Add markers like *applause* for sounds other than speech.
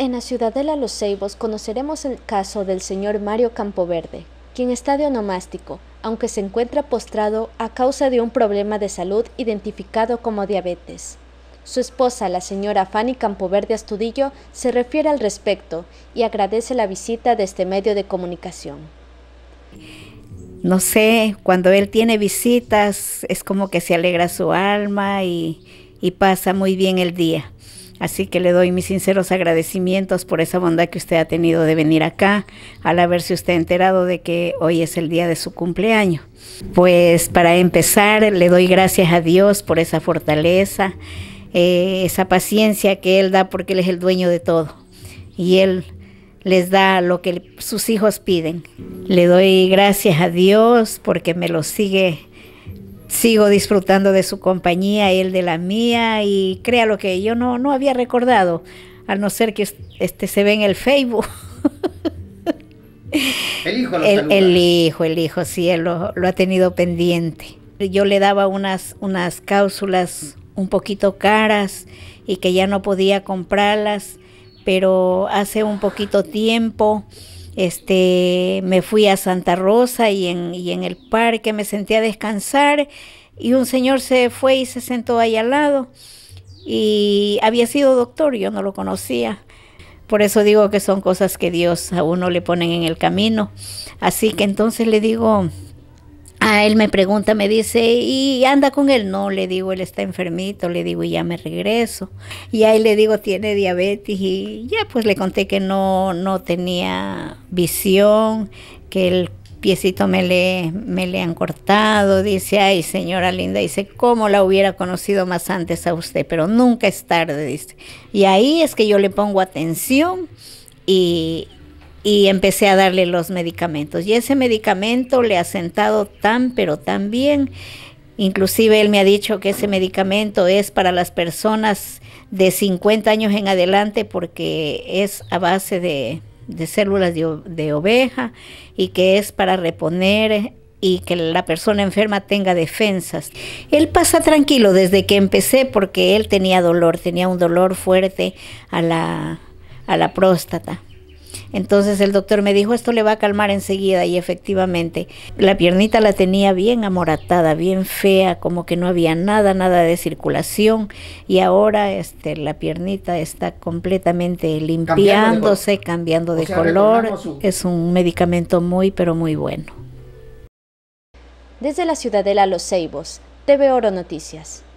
En la Ciudadela Los Ceibos conoceremos el caso del señor Mario Campoverde, quien está de onomástico, aunque se encuentra postrado a causa de un problema de salud identificado como diabetes. Su esposa, la señora Fanny Campoverde Astudillo, se refiere al respecto y agradece la visita de este medio de comunicación. No sé, cuando él tiene visitas es como que se alegra su alma y, y pasa muy bien el día. Así que le doy mis sinceros agradecimientos por esa bondad que usted ha tenido de venir acá, al haberse usted enterado de que hoy es el día de su cumpleaños. Pues para empezar, le doy gracias a Dios por esa fortaleza, eh, esa paciencia que Él da porque Él es el dueño de todo. Y Él les da lo que sus hijos piden. Le doy gracias a Dios porque me lo sigue sigo disfrutando de su compañía, él de la mía, y créalo que yo no, no había recordado, a no ser que este se ve en el Facebook. *laughs* El hijo, el, hijo, el sí, él lo, lo, ha tenido pendiente. Yo le daba unas, unas cápsulas un poquito caras y que ya no podía comprarlas, pero hace un poquito tiempo este, me fui a Santa Rosa y en, en el parque me senté a descansar y un señor se fue y se sentó ahí al lado y había sido doctor, yo no lo conocía. Por eso digo que son cosas que Dios a uno le ponen en el camino. Así que entonces le digo, a él me pregunta, me dice, ¿y anda con él? No, le digo, él está enfermito, le digo, y ya me regreso. Y ahí le digo, tiene diabetes y ya pues le conté que no, no tenía visión, que el piecito me le, me le han cortado. Dice, ay señora linda, dice, ¿cómo la hubiera conocido más antes a usted? Pero nunca es tarde, dice. Y ahí es que yo le pongo atención y, y empecé a darle los medicamentos. Y ese medicamento le ha sentado tan, pero tan bien. Inclusive él me ha dicho que ese medicamento es para las personas de 50 años en adelante porque es a base de, células de, de oveja y que es para reponer y que la persona enferma tenga defensas. Él pasa tranquilo desde que empecé porque él tenía dolor, tenía un dolor fuerte a la, a la próstata entonces el doctor me dijo, esto le va a calmar enseguida y efectivamente la piernita la tenía bien amoratada, bien fea, como que no había nada, nada de circulación y ahora este, la piernita está completamente limpiándose, cambiando de, color. Es un medicamento muy, pero muy bueno. Desde la Ciudadela Los Ceibos, TV Oro Noticias.